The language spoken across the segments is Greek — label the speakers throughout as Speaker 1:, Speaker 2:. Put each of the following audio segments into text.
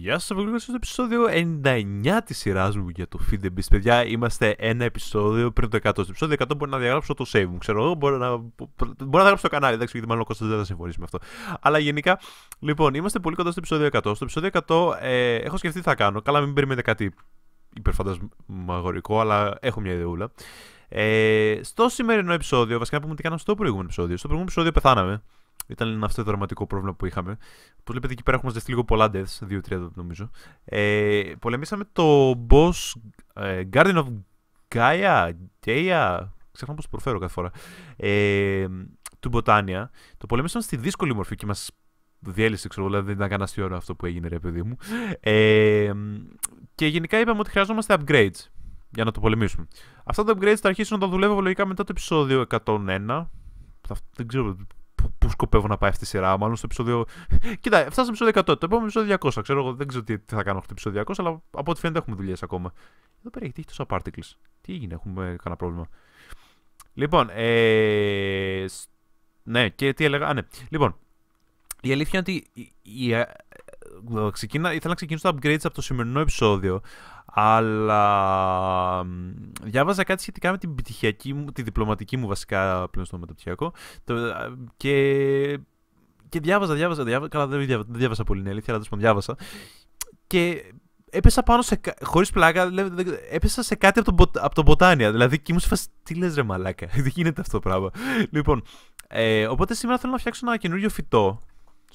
Speaker 1: Γεια σας, ευγνώμη στο επεισόδιο 99 της σειράς μου για το Feed the Beast. Παιδιά, είμαστε ένα επεισόδιο πριν το 100. Στο επεισόδιο 100 μπορεί να διαγράψω το save μου, ξέρω εγώ, μπορεί να, μπορεί να διαγράψω το κανάλι, εντάξει, γιατί μάλλον ο Κώστας δεν θα συμφωνήσει με αυτό. Αλλά γενικά, λοιπόν, είμαστε πολύ κοντά στο επεισόδιο 100. Στο επεισόδιο 100 ε, έχω σκεφτεί τι θα κάνω, καλά μην περιμένετε κάτι υπερφαντασμαγορικό, αλλά έχω μια ιδεούλα. Ε, στο σημερινό επεισόδιο, βασικά να πούμε τι κάναμε στο προηγούμενο επεισόδιο. Στο προηγούμενο επεισόδιο πεθάναμε. Ήταν αυτό το δραματικό πρόβλημα που είχαμε. Όπω βλέπετε, εκεί πέρα έχουμε ζεστεί λίγο πολλά deaths. 2-3 νομίζω. Ε, πολεμήσαμε το boss ε, Guardian of Gaia. Gaia. πώ προφέρω κάθε φορά. Ε, του Μποτάνια. Το πολεμήσαμε στη δύσκολη μορφή και μας διέλυσε, ξέρω δηλαδή δεν ήταν κανένα ώρα αυτό που έγινε, ρε παιδί μου. Ε, και γενικά είπαμε ότι χρειαζόμαστε upgrades για να το πολεμήσουμε. Αυτά τα upgrades θα αρχίσουν να τα δουλεύω λογικά μετά το επεισόδιο 101. Δεν ξέρω πού σκοπεύω να πάει αυτή η σειρά, μάλλον στο επεισόδιο. Κοίτα, φτάσαμε στο επεισόδιο 100. Το επόμενο επεισόδιο 200. Ξέρω εγώ, δεν ξέρω τι θα κάνω αυτό το επεισόδιο 200, αλλά από ό,τι φαίνεται έχουμε δουλειές ακόμα. Εδώ πέρα έχει τύχει τόσα particles. Τι έγινε, έχουμε κανένα πρόβλημα. Λοιπόν, ε... ναι, και τι έλεγα. Α, ναι. Λοιπόν, η αλήθεια είναι ότι η, ε, ξεκίνα, ήθελα να ξεκινήσω το upgrades από το σημερινό επεισόδιο, αλλά διάβαζα κάτι σχετικά με την πτυχιακή μου, τη διπλωματική μου βασικά πλέον στο μεταπτυχιακό ε, και, και διάβαζα, διάβαζα, διάβαζα, καλά δεν διάβασα πολύ είναι αλήθεια, αλλά πάντων, διάβασα και έπεσα πάνω σε. Χωρίς πλάκα, έπεσα σε κάτι από τον, από τον Δηλαδή, και μου σου τι λες, ρε Μαλάκα. Δεν γίνεται αυτό το πράγμα. Λοιπόν, ε, οπότε σήμερα θέλω να φτιάξω ένα καινούριο φυτό.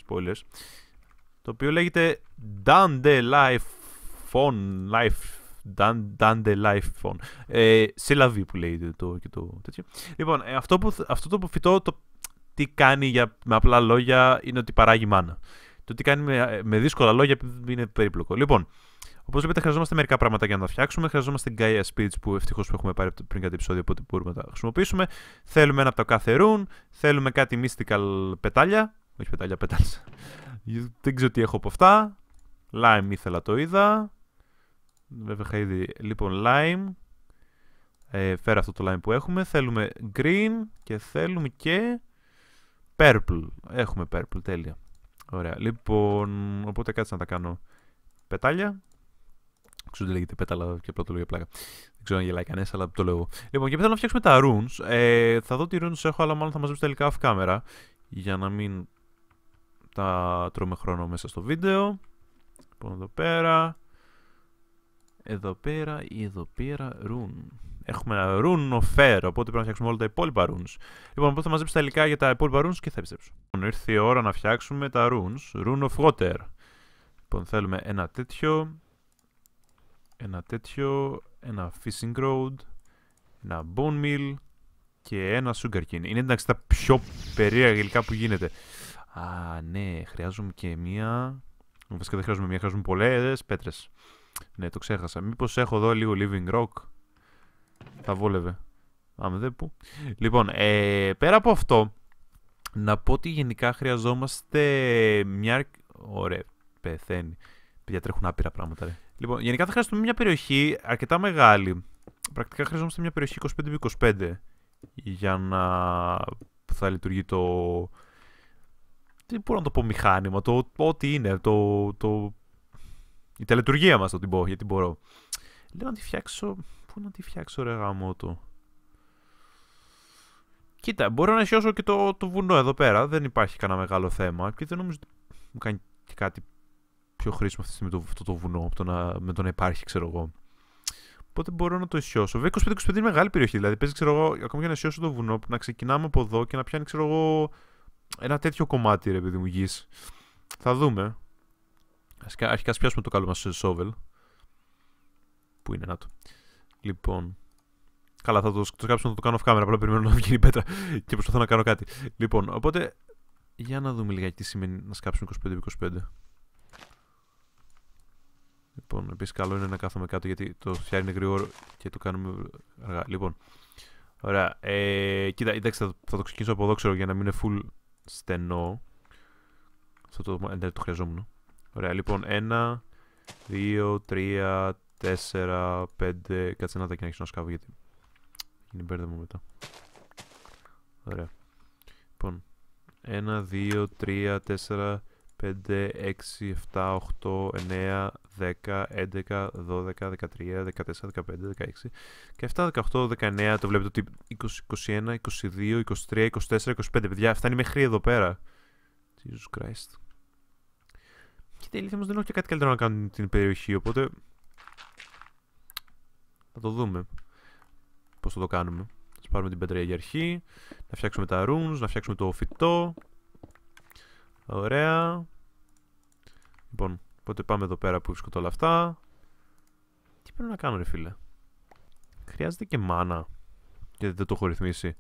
Speaker 1: Spoilers το οποίο λέγεται Dante Life Life Phone ε, Συλλαβή που λέει το, και το τέτοιο. Λοιπόν, ε, αυτό, που, αυτό το φυτό το, τι κάνει για, με απλά λόγια είναι ότι παράγει μάνα. Το τι κάνει με, με δύσκολα λόγια είναι περίπλοκο. Λοιπόν, Όπως βλέπετε, χρειαζόμαστε μερικά πράγματα για να τα φτιάξουμε. Χρειαζόμαστε Gaia Speech που ευτυχώς έχουμε πάρει πριν κάτι επεισόδιο, οπότε μπορούμε να τα χρησιμοποιήσουμε. Θέλουμε ένα από τα κάθε Θέλουμε κάτι mystical πετάλια. Όχι πετάλια, πετάλια. Δεν ξέρω τι έχω από αυτά. Lime ήθελα το είδα. Βέβαια είχα ήδη. Λοιπόν, lime. Ε, φέρα αυτό το lime που έχουμε. Θέλουμε green και θέλουμε και purple. Έχουμε purple, τέλεια. Ωραία. Λοιπόν, οπότε κάτσε να τα κάνω πετάλια. Ξέρω τι λέγεται πέταλα και απλά το λέω για πλάκα. Δεν ξέρω αν γελάει κανένας, αλλά το λέω. Λοιπόν, και πρέπει να φτιάξουμε τα runes. Ε, θα δω τι runes έχω, αλλά μάλλον θα μαζέψω τελικά off camera. Για να μην λεπτά τρώμε χρόνο μέσα στο βίντεο. Λοιπόν, εδώ πέρα. Εδώ πέρα ή εδώ πέρα rune. Έχουμε ένα rune of fair, οπότε πρέπει να φτιάξουμε όλα τα υπόλοιπα runes. Λοιπόν, οπότε θα μαζέψω τα υλικά για τα υπόλοιπα runes και θα επιστρέψω. Λοιπόν, ήρθε η ώρα να φτιάξουμε τα runes. Rune of water. Λοιπόν, θέλουμε ένα τέτοιο. Ένα τέτοιο. Ένα fishing road. Ένα bone meal. Και ένα cane. Είναι εντάξει τα πιο περίεργα υλικά που γίνεται. Α, ναι, χρειάζομαι και μία. Βασικά δεν χρειάζομαι μία, χρειάζομαι πολλές πέτρες. Ναι, το ξέχασα. Μήπως έχω εδώ λίγο living rock. Θα βόλευε. Άμε δε που. Λοιπόν, ε, πέρα από αυτό, να πω ότι γενικά χρειαζόμαστε μια. Ωραία, πεθαίνει. Παιδιά τρέχουν άπειρα πράγματα. Ρε. Λοιπόν, γενικά θα χρειαστούμε μια περιοχή αρκετά μεγάλη. Πρακτικά χρειαζόμαστε μια περιοχή 25x25 για να θα λειτουργεί το, τι μπορώ να το πω μηχάνημα, το ό,τι είναι, το, το, η τελετουργία μας το την πω, γιατί μπορώ. Λέω να τη φτιάξω, πού να τη φτιάξω ρε γάμο το. Κοίτα, μπορώ να ισιώσω και το, το βουνό εδώ πέρα, δεν υπάρχει κανένα μεγάλο θέμα και δεν νομίζω ότι μου κάνει και κάτι πιο χρήσιμο αυτή τη στιγμή το, αυτό το βουνό το να, με το να υπάρχει, ξέρω εγώ. Οπότε μπορώ να το ισιώσω. Βέβαια, 25-25 είναι μεγάλη περιοχή. Δηλαδή, παίζει, ξέρω εγώ, ακόμα και να ισιώσω το βουνό, να ξεκινάμε από εδώ και να πιάνει, ξέρω εγώ, ένα τέτοιο κομμάτι ρε παιδί μου γης. Θα δούμε. Αρχικά, πιάσουμε το καλό μας σόβελ. Πού είναι, να το. Λοιπόν. Καλά, θα το, το σκάψουμε να το κάνω off camera. Απλά περιμένω να βγει η πέτρα και προσπαθώ να κάνω κάτι. Λοιπόν, οπότε. Για να δούμε λιγάκι τι σημαίνει να σκάψουμε 25-25. Λοιπόν, επίσης καλό είναι να κάθομαι κάτω γιατί το φτιάρι είναι γρήγορο και το κάνουμε αργά. Λοιπόν, ωραία. Ε, κοίτα, εντάξει, θα, θα το ξεκινήσω από εδώ ξέρω για να μην είναι full Στενό. Αυτό ε, το χρειαζόμουν. Ωραία, λοιπόν. 1, 2, 3, 4, 5. Κάτσε ένα δάκι να έχει ένα σκάβο, γιατί είναι υπέρδεμο μετά. Ωραία. Λοιπόν. 1, 2, 3, 4, 5, 6, 7, 8, 9. 10, 11, 12, 13, 14, 15, 16, 17, 18, 19. Το βλέπετε ότι 20, 21, 22, 23, 24, 25. Παιδιά, φτάνει μέχρι εδώ πέρα. Jesus Christ. Και τελικά δεν έχω και κάτι καλύτερο να κάνω την περιοχή, οπότε... Θα το δούμε. Πώς θα το κάνουμε. Θα πάρουμε την πέτρα για αρχή. Να φτιάξουμε τα runes, να φτιάξουμε το φυτό. Ωραία. Λοιπόν, Οπότε πάμε εδώ πέρα που βρίσκονται όλα αυτά. Τι πρέπει να κάνω ρε φίλε. Χρειάζεται και μάνα. Γιατί δεν το έχω ρυθμίσει.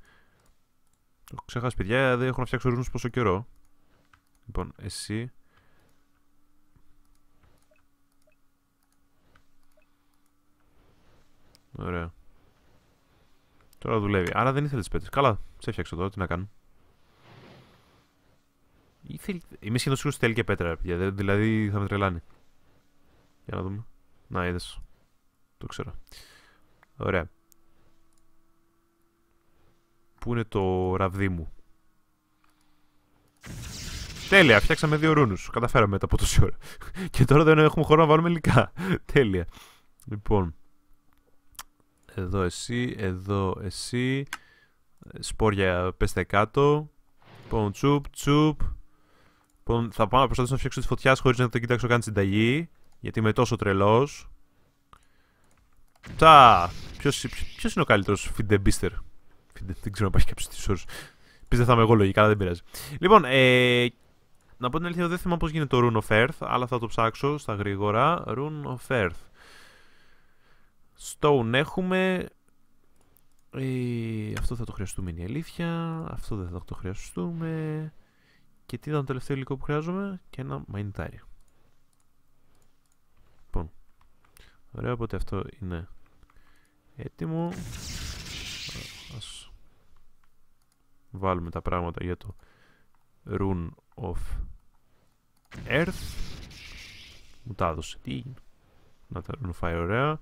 Speaker 1: Το έχω ξεχάσει παιδιά, δεν έχω να φτιάξω ρούνου πόσο καιρό. Λοιπόν, εσύ... Ωραία. Τώρα δουλεύει. Άρα δεν ήθελε τις πέτρες. Καλά, σε φτιάξω εδώ, τι να κάνω. Ή Είμαι σχεδόν ότι θέλει και πέτρα, παιδιά. Δηλαδή θα με τρελάνει. Για να δούμε. Να, είδες. Το ξέρω. Ωραία. Πού είναι το ραβδί μου. Τέλεια, φτιάξαμε δύο ρούνους. Καταφέραμε μετά από τόση ώρα. και τώρα δεν έχουμε χώρο να βάλουμε υλικά. Τέλεια. Λοιπόν. Εδώ εσύ, εδώ εσύ. Σπόρια πέστε κάτω. Λοιπόν, τσουπ, τσουπ. Λοιπόν, θα πάω να προσπαθήσω να φτιάξω τη φωτιάς χωρίς να το κοιτάξω καν συνταγή. Γιατί είμαι τόσο τρελός. Τα! Ποιος είναι ο καλύτερος φιντεμπίστερ. Δεν ξέρω αν υπάρχει κάποιος τη όρου. Πει δεν θα είμαι εγώ λογικά, αλλά δεν πειράζει. Λοιπόν, ε, να πω την αλήθεια, δεν θυμάμαι πώς γίνεται το Rune of Earth, αλλά θα το ψάξω στα γρήγορα. Rune of Earth. Stone έχουμε. Ε, αυτό θα το χρειαστούμε είναι η αλήθεια. Αυτό δεν θα το χρειαστούμε. Και τι ήταν το τελευταίο υλικό που χρειάζομαι και ένα μαϊντάρι. Λοιπόν. Ωραία, οπότε αυτό είναι έτοιμο. Ας βάλουμε τα πράγματα για το Rune of Earth. Μου τα έδωσε. Τι Να τα φάει ωραία.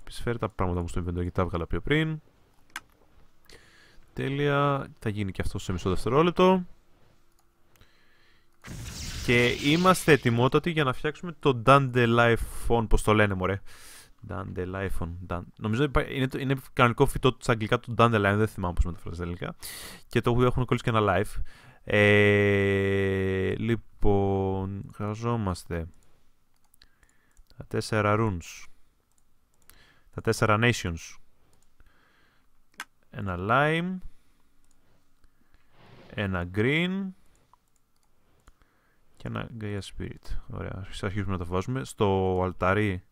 Speaker 1: Επισφέρει τα πράγματα μου στο inventory και τα έβγαλα πιο πριν. Τέλεια. Θα γίνει και αυτό σε μισό δευτερόλεπτο. Και είμαστε ετοιμότατοι για να φτιάξουμε το Dandelion, πώς το λένε μωρέ. Dandelion. Dan... Νομίζω ότι είναι, είναι κανονικό φυτό τους αγγλικά του Dandelion, δεν θυμάμαι πώς μεταφράζεται ελληνικά. Και το έχουν κολλήσει και ένα live. Ε, λοιπόν, χρειαζόμαστε τα τέσσερα runes. Τα τέσσερα nations. Ένα lime. Ένα green και ένα Gaia Spirit. Ωραία, ας αρχίσουμε να τα βάζουμε στο αλτάρι.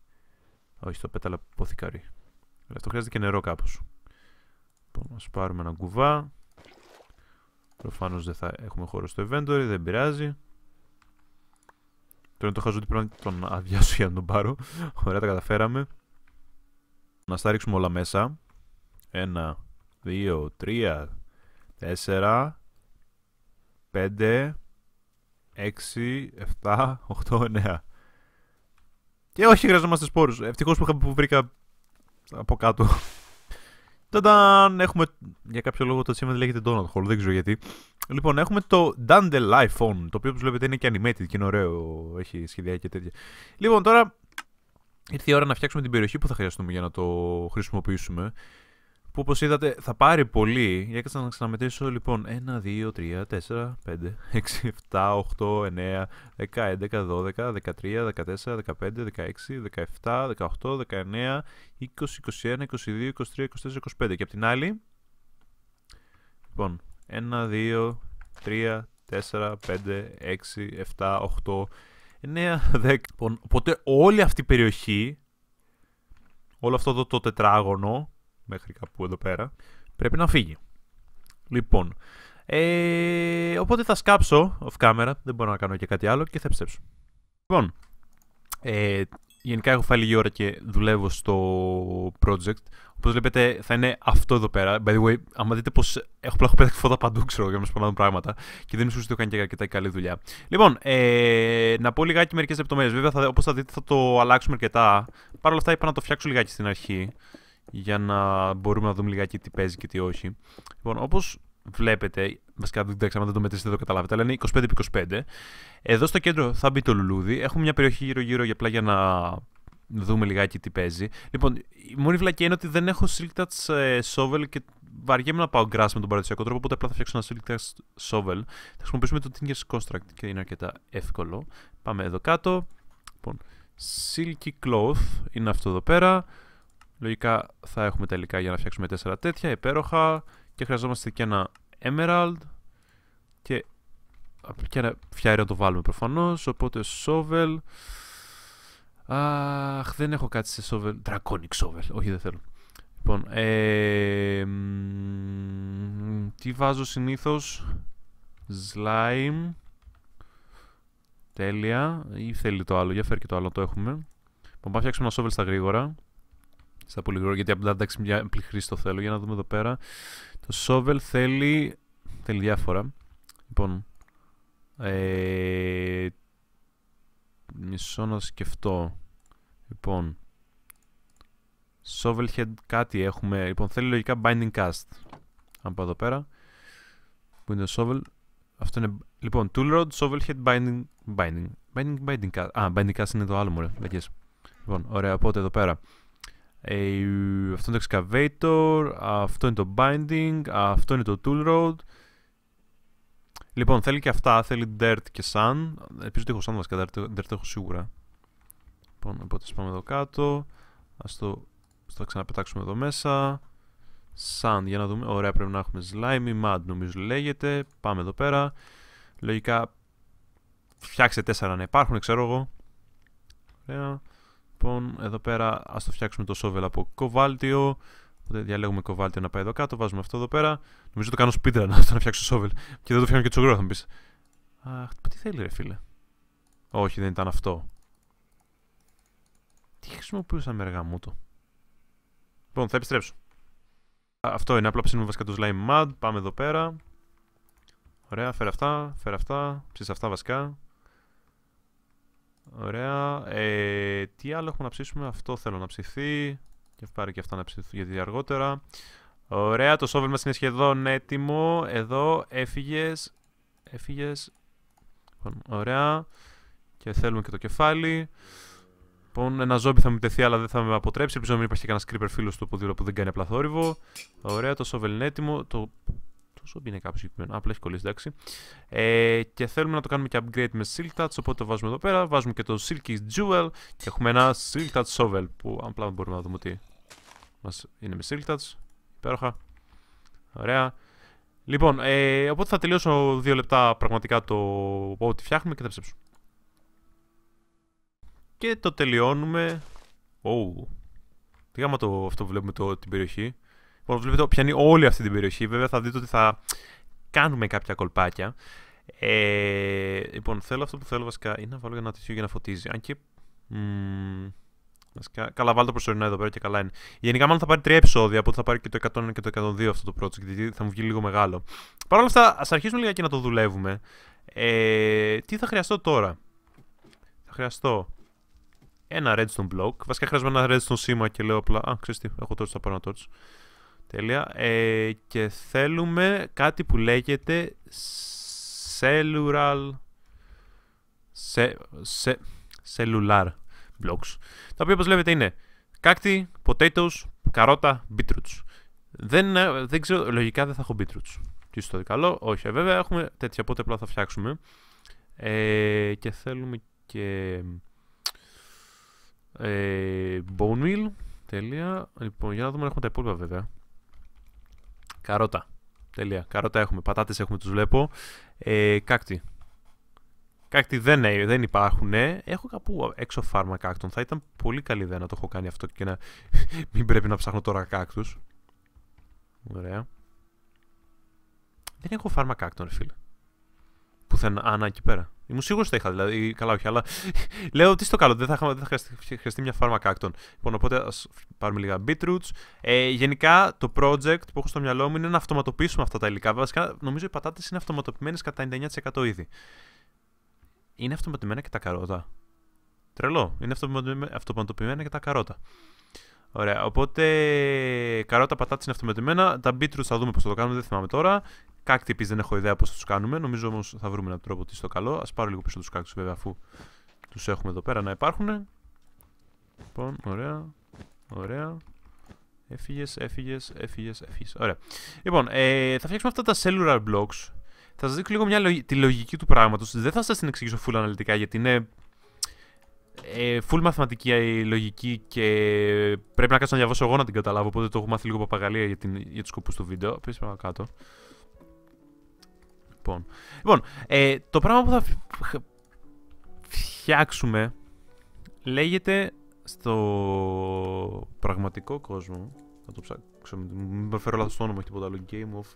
Speaker 1: Όχι, στο πέταλα ποθηκάρι. Αυτό χρειάζεται και νερό κάπως. Λοιπόν, ας πάρουμε ένα κουβά. Προφανώς δεν θα έχουμε χώρο στο inventory, δεν πειράζει. Τώρα το χαζό ότι πρέπει να τον αδειάσω για να τον πάρω. Ωραία, τα καταφέραμε. Να στα ρίξουμε όλα μέσα. Ένα, δύο, τρία, τέσσερα, πέντε, 6, 7, 8, 9. Και όχι, χρειαζόμαστε σπόρους. Ευτυχώς που, που βρήκα από κάτω. Τανταν! Έχουμε. Για κάποιο λόγο το δεν λέγεται Donald Hall, δεν ξέρω γιατί. Λοιπόν, έχουμε το Dandelion, το οποίο όπως βλέπετε είναι και animated και είναι ωραίο. Έχει σχεδιάκι και τέτοια. Λοιπόν, τώρα ήρθε η ώρα να φτιάξουμε την περιοχή που θα χρειαστούμε για να το χρησιμοποιήσουμε που είδατε θα πάρει πολύ. κάτσα να ξαναμετρήσω λοιπόν 1, 2, 3, 4, 5, 6, 7, 8, 9, 10, 11, 12, 13, 14, 15, 16, 17, 18, 19, 20, 21, 22, 23, 24, 25. Και απ' την άλλη... Λοιπόν, 1, 2, 3, 4, 5, 6, 7, 8, 9, 10. Οπότε όλη αυτή η περιοχή, όλο αυτό το, το τετράγωνο, μέχρι κάπου εδώ πέρα, πρέπει να φύγει. Λοιπόν, ε, οπότε θα σκάψω off camera, δεν μπορώ να κάνω και κάτι άλλο και θα επιστρέψω. Λοιπόν, ε, γενικά έχω φάει λίγη ώρα και δουλεύω στο project. Όπως βλέπετε θα είναι αυτό εδώ πέρα. By the way, άμα δείτε πώ έχω πλάχο πέτα φώτα παντού ξέρω για να σπανάδουν πράγματα και δεν είναι ότι έχω κάνει και αρκετά καλή δουλειά. Λοιπόν, ε, να πω λιγάκι μερικές λεπτομέρειες. Βέβαια, όπως θα δείτε θα το αλλάξουμε αρκετά. Παρ' όλα αυτά είπα να το φτιάξω λιγάκι στην αρχή για να μπορούμε να δούμε λιγάκι τι παίζει και τι όχι. Λοιπόν, όπως βλέπετε, βασικά δεν ξέρω αν δεν το μετρήσετε, δεν το καταλάβετε, αλλά είναι 25x25. Εδώ στο κέντρο θα μπει το λουλούδι. Έχουμε μια περιοχή γύρω-γύρω για απλά για να δούμε λιγάκι τι παίζει. Λοιπόν, η μόνη βλακία είναι ότι δεν έχω Silk Touch ε, Shovel και βαριέμαι να πάω grass με τον παραδοσιακό τρόπο, οπότε απλά θα φτιάξω ένα Silk Touch Shovel. Θα χρησιμοποιήσουμε το Tinker's Construct και είναι αρκετά εύκολο. Πάμε εδώ κάτω. Λοιπόν, Silky Cloth είναι αυτό εδώ πέρα. Λογικά θα έχουμε τελικά για να φτιάξουμε τέσσερα τέτοια, υπέροχα. Και χρειαζόμαστε και ένα emerald. Και, και ένα φιάρι να το βάλουμε προφανώς. Οπότε σόβελ Αχ, δεν έχω κάτι σε σόβελ... Draconic σόβελ! Όχι, δεν θέλω. Λοιπόν, ε, τι βάζω συνήθως. Slime. Τέλεια. Ή θέλει το άλλο. Για φέρει και το άλλο, το έχουμε. Λοιπόν, πάμε φτιάξουμε ένα σόβελ στα γρήγορα. Στα πολύ γρήγορα, γιατί απλά εντάξει μια απλή το θέλω. Για να δούμε εδώ πέρα. Το σόβελ θέλει, θέλει διάφορα. Λοιπόν, ε, μισό να σκεφτώ. Λοιπόν, head κάτι έχουμε. Λοιπόν, θέλει λογικά binding cast. Αν πάω εδώ πέρα. Που είναι το σόβελ, Αυτό είναι, λοιπόν, tool rod, head binding, binding. Binding, binding cast. Α, binding cast είναι το άλλο μου, ρε. Λοιπόν, ωραία, οπότε εδώ πέρα. Ε, αυτό είναι το excavator, αυτό είναι το binding, αυτό είναι το tool road. Λοιπόν, θέλει και αυτά, θέλει dirt και sun. Επισης ότι έχω sun βασικά, dirt, έχω σίγουρα. Λοιπόν, οπότε ας πάμε εδώ κάτω. Ας το, ας το ξαναπετάξουμε εδώ μέσα. Sun, για να δούμε. Ωραία, πρέπει να έχουμε slime, mud νομίζω λέγεται. Πάμε εδώ πέρα. Λογικά, φτιάξε τέσσερα να υπάρχουν, ξέρω εγώ. Ωραία. Λοιπόν, εδώ πέρα ας το φτιάξουμε το σόβελ από κοβάλτιο. Οπότε διαλέγουμε κοβάλτιο να πάει εδώ κάτω, βάζουμε αυτό εδώ πέρα. Νομίζω το κάνω σπίτρα να, φτιάξω σόβελ. Και δεν το φτιάχνω και τσουγκρό θα μου πεις. Αχ, τι θέλει ρε φίλε. Όχι, δεν ήταν αυτό. Τι χρησιμοποιούσα με το. Λοιπόν, θα επιστρέψω. Αυτό είναι, απλά ψήνουμε βασικά το slime mud. Πάμε εδώ πέρα. Ωραία, φέρε αυτά, φέρε αυτά, ψήσε αυτά βασικά. Ωραία. Ε, τι άλλο έχουμε να ψήσουμε. Αυτό θέλω να ψηθεί. Και πάρει και αυτά να ψηθούν γιατί αργότερα. Ωραία. Το σόβελ μας είναι σχεδόν έτοιμο. Εδώ έφυγες. Έφυγες. Λοιπόν, ωραία. Και θέλουμε και το κεφάλι. Λοιπόν, ένα ζόμπι θα μου τεθεί, αλλά δεν θα με αποτρέψει. Ελπίζω να μην υπάρχει κανένας creeper φίλος του που, που δεν κάνει απλά θόρυβο. Ωραία, το σόβελ είναι έτοιμο. Το zombie είναι κάποιος συγκεκριμένος. Απλά έχει κολλήσει, εντάξει. Ε, και θέλουμε να το κάνουμε και upgrade με Silk Touch, οπότε το βάζουμε εδώ πέρα. Βάζουμε και το Silky Jewel και έχουμε ένα Silk Touch Shovel που απλά μπορούμε να δούμε ότι είναι με Silk Touch. Υπέροχα. Ωραία. Λοιπόν, ε, οπότε θα τελειώσω δύο λεπτά πραγματικά το ό,τι φτιάχνουμε και θα ψέψω Και το τελειώνουμε. Ωου. Oh. Τι γάμα το αυτό βλέπουμε το, την περιοχή. Όπως βλέπετε, πιάνει όλη αυτή την περιοχή. Βέβαια, θα δείτε ότι θα κάνουμε κάποια κολπάκια. Ε, λοιπόν, θέλω αυτό που θέλω βασικά είναι να βάλω ένα τέτοιο για να φωτίζει. Αν και. Μ, βασικά, καλά, βάλω το προσωρινό εδώ πέρα και καλά είναι. Γενικά, μάλλον θα πάρει τρία επεισόδια, ότι θα πάρει και το 101 και το 102 αυτό το project, γιατί θα μου βγει λίγο μεγάλο. Παρ' όλα αυτά, ας αρχίσουμε λίγα και να το δουλεύουμε. Ε, τι θα χρειαστώ τώρα. Θα χρειαστώ ένα redstone block. Βασικά χρειάζομαι ένα redstone σήμα και λέω απλά. Α, ξέρεις τι, έχω τώρα θα πάρω ένα Τέλεια. Ε, και θέλουμε κάτι που λέγεται cellular... Σε... Σε... cellular blocks. Τα οποία, όπως βλέπετε, είναι κάκτη, potatoes, καρότα, beetroots. Δεν, ε, δεν ξέρω, λογικά δεν θα έχω beetroots. Τι στο καλό, όχι. Ε, βέβαια, έχουμε τέτοια, πότε απλά θα φτιάξουμε. Ε, και θέλουμε και... Ε, bone meal, τέλεια. Λοιπόν, για να δούμε να έχουμε τα υπόλοιπα βέβαια. Καρότα. Τελεία. Καρότα έχουμε. Πατάτες έχουμε, τους βλέπω. Ε, κάκτη. Κάκτη δεν, δεν υπάρχουν. Ναι. Έχω κάπου έξω φάρμα κάκτων. Θα ήταν πολύ καλή ιδέα να το έχω κάνει αυτό και να μην πρέπει να ψάχνω τώρα κάκτους. Ωραία. Δεν έχω φάρμα κάκτων, φίλε πουθενά. Ανά εκεί πέρα. Ήμουν σίγουρος ότι θα είχα, δηλαδή. Καλά, όχι, αλλά. Λέω τι στο καλό, δεν θα, χρειαστεί μια φάρμακα άκτων. Λοιπόν, οπότε ας πάρουμε λίγα beetroots. Ε, γενικά, το project που έχω στο μυαλό μου είναι να αυτοματοποιήσουμε αυτά τα υλικά. Βασικά, νομίζω οι πατάτες είναι αυτοματοποιημένες κατά 99% ήδη. Είναι αυτοματοποιημένα και τα καρότα. Τρελό. Είναι αυτοματοποιημένα και τα καρότα. Ωραία. Οπότε καρότα πατάτες είναι αυτομετρημένα. Τα beetroots θα δούμε πώς θα το κάνουμε, δεν θυμάμαι τώρα. Κάκτυπη δεν έχω ιδέα πώς θα τους κάνουμε. Νομίζω όμως θα βρούμε έναν τρόπο τι στο καλό. Ας πάρω λίγο πίσω τους κάκτου βέβαια αφού τους έχουμε εδώ πέρα να υπάρχουν. Λοιπόν, ωραία. Ωραία. Έφυγες, έφυγες, έφυγες, έφυγες. Ωραία. Λοιπόν, ε, θα φτιάξουμε αυτά τα cellular blocks. Θα σας δείξω λίγο μια, τη λογική του πράγματος. Δεν θα σας την εξηγήσω full αναλυτικά γιατί είναι ε, full μαθηματική η ε, λογική και πρέπει να κάτσω να διαβάσω εγώ να την καταλάβω. Οπότε το έχω μάθει λίγο παπαγαλία για, την, για τους σκοπούς του βίντεο. πίσω πάνω κάτω. Λοιπόν, λοιπόν ε, το πράγμα που θα φτιάξουμε λέγεται στο πραγματικό κόσμο. Θα το ψάξω, μην προφέρω λάθος το όνομα, έχει τίποτα άλλο. Game of...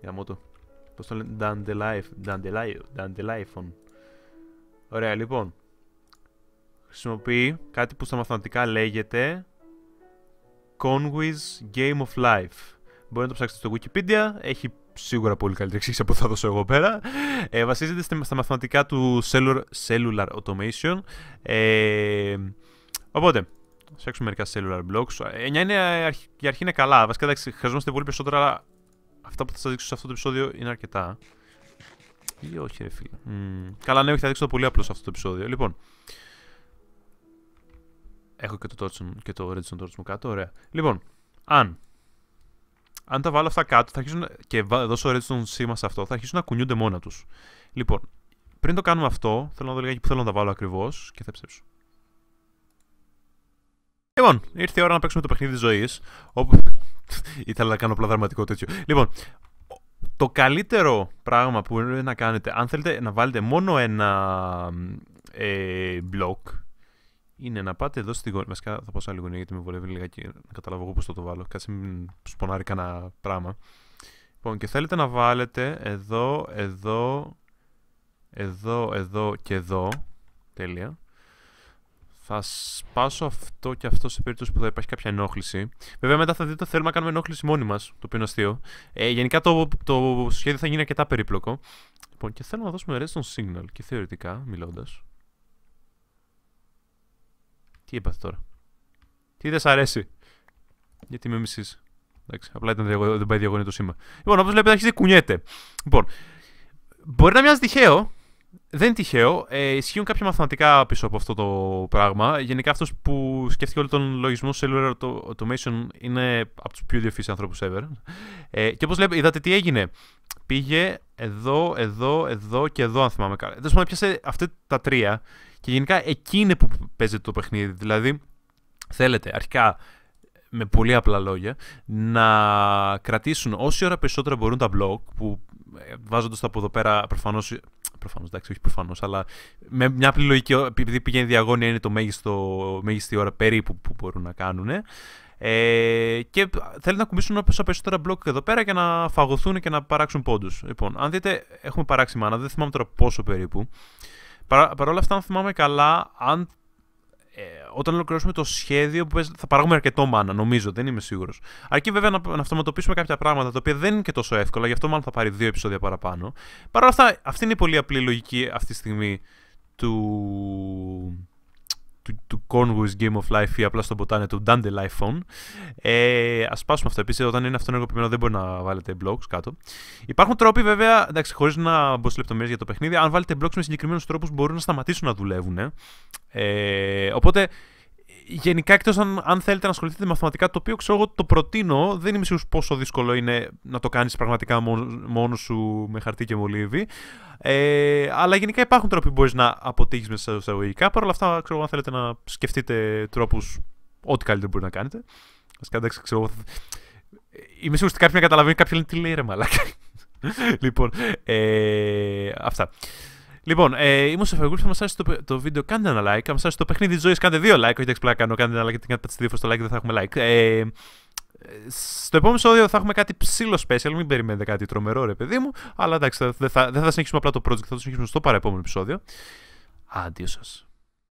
Speaker 1: Για μότο. Πώς το λένε, Dandelion. Dandelion. Ωραία, λοιπόν. Χρησιμοποιεί κάτι που στα μαθηματικά λέγεται Conway's Game of Life. Μπορεί να το ψάξετε στο Wikipedia, έχει σίγουρα πολύ καλύτερη εξήγηση από που θα δώσω εγώ πέρα. Ε, βασίζεται στα μαθηματικά του cellular, cellular automation. Ε, οπότε, ψάξουμε μερικά cellular blocks. 9 ε, είναι, για ε, αρχή είναι καλά. Βασικά, εντάξει, χρειαζόμαστε πολύ περισσότερα, αλλά αυτά που θα σας δείξω σε αυτό το επεισόδιο είναι αρκετά. Ή όχι, ρε φίλε. Mm. Καλά, ναι, όχι, θα δείξω το πολύ απλό σε αυτό το επεισόδιο. Λοιπόν. Έχω και το, torch, και το redstone μου κάτω, ωραία. Λοιπόν, αν. Αν τα βάλω αυτά κάτω θα αρχίσουν, και δώσω redstone σήμα σε αυτό, θα αρχίσουν να κουνιούνται μόνα τους. Λοιπόν, πριν το κάνουμε αυτό, θέλω να δω εκεί που θέλω να τα βάλω ακριβώς και θα ψέψω. Λοιπόν, ήρθε η ώρα να παίξουμε το παιχνίδι της ζωής. Όπου. Ήθελα να κάνω απλά δραματικό τέτοιο. Λοιπόν, το καλύτερο πράγμα που μπορείτε να κάνετε, αν θέλετε να βάλετε μόνο ένα ε, block, είναι να πάτε εδώ στη γωνία. Βασικά θα πω σε άλλη γωνία γιατί με βολεύει και να καταλάβω εγώ πώς θα το βάλω. Κάτσε μην σπονάρει κανένα πράγμα. Λοιπόν, και θέλετε να βάλετε εδώ, εδώ, εδώ, εδώ και εδώ. Τέλεια θα σπάσω αυτό και αυτό σε περίπτωση που θα υπάρχει κάποια ενόχληση. Βέβαια, μετά θα δείτε ότι θέλουμε να κάνουμε ενόχληση μόνοι μας, το οποίο είναι αστείο. Ε, γενικά το, το σχέδιο θα γίνει αρκετά περίπλοκο. Λοιπόν, και θέλουμε να δώσουμε redstone signal και θεωρητικά μιλώντας. Τι είπα τώρα. Τι δεν σ' αρέσει. Γιατί με μισεί. Εντάξει, απλά ήταν διαγω... δεν πάει διαγωνία το σήμα. Λοιπόν, όπως βλέπετε, αρχίζει κουνιέται. Λοιπόν, μπορεί να μοιάζει τυχαίο, δεν είναι τυχαίο. Ε, ισχύουν κάποια μαθηματικά πίσω από αυτό το πράγμα. Γενικά, αυτός που σκέφτηκε όλο τον λογισμό cellular automation είναι από τους πιο διοφύσει ανθρώπου ever. Ε, και όπως βλέπετε, είδατε τι έγινε. Πήγε εδώ, εδώ, εδώ και εδώ, αν θυμάμαι καλά. Δεν σου πιάσε αυτά τα τρία. Και γενικά εκεί είναι που παίζεται το παιχνίδι. Δηλαδή, θέλετε αρχικά με πολύ απλά λόγια, να κρατήσουν όση ώρα περισσότερα μπορούν τα blog, που ε, βάζοντας τα από εδώ πέρα προφανώς προφανώς, εντάξει, όχι προφανώς, αλλά με μια απλή λογική, επειδή πηγαίνει διαγώνια, είναι το μέγιστο, μέγιστη ώρα περίπου που μπορούν να κάνουν. Ε, και θέλουν να κουμπίσουν όσα περισσότερα μπλοκ εδώ πέρα για να φαγωθούν και να παράξουν πόντους. Λοιπόν, αν δείτε, έχουμε παράξει μάνα, δεν θυμάμαι τώρα πόσο περίπου. Παρ' όλα αυτά, αν θυμάμαι καλά, αν ε, όταν ολοκληρώσουμε το σχέδιο θα παράγουμε αρκετό μάνα, νομίζω, δεν είμαι σίγουρος. Αρκεί βέβαια να, να αυτοματοποιήσουμε κάποια πράγματα τα οποία δεν είναι και τόσο εύκολα, γι' αυτό μάλλον θα πάρει δύο επεισόδια παραπάνω. Παρ' όλα αυτά, αυτή είναι η πολύ απλή λογική αυτή τη στιγμή του του, του Conway's Game of Life ή απλά στον ποτάνε του Dandelion. Ε, Ας σπάσουμε αυτό. Επίσης, όταν είναι αυτό ενεργοποιημένο, δεν μπορεί να βάλετε blocks κάτω. Υπάρχουν τρόποι, βέβαια, εντάξει, χωρίς να μπω σε λεπτομέρειες για το παιχνίδι, αν βάλετε blocks με συγκεκριμένους τρόπους μπορούν να σταματήσουν να δουλεύουν. Ε, οπότε γενικά, εκτός αν, αν θέλετε να ασχοληθείτε με μαθηματικά, το οποίο ξέρω εγώ το προτείνω, δεν είμαι σίγουρος πόσο δύσκολο είναι να το κάνεις πραγματικά μόνος, σου με χαρτί και μολύβι. Ε, αλλά γενικά υπάρχουν τρόποι που μπορείς να αποτύχεις μέσα σε εισαγωγικά. Παρ' όλα αυτά, ξέρω αν θέλετε να σκεφτείτε τρόπους, ό,τι καλύτερο μπορεί να κάνετε. Ας κάνετε, ξέρω εγώ. Είμαι σίγουρος ότι κάποιοι να καταλαβαίνουν, κάποιοι λένε τι λέει ρε μαλάκα. λοιπόν, ε, αυτά. Λοιπόν, ε, είμαι στο θα μας άρεσε το, βίντεο, κάντε ένα like. Αν μας άρεσε το παιχνίδι της ζωής, κάντε δύο like. Όχι, εντάξει, πλάκα κάνω, κάντε ένα like γιατί κάτι πατήστε στο like, δεν θα έχουμε like. Ε, στο επόμενο επεισόδιο θα έχουμε κάτι ψήλο special, μην περιμένετε κάτι τρομερό, ρε παιδί μου. Αλλά εντάξει, δεν θα, δεν θα συνεχίσουμε απλά το project, θα το συνεχίσουμε στο παρεπόμενο επεισόδιο. Αντίο σας.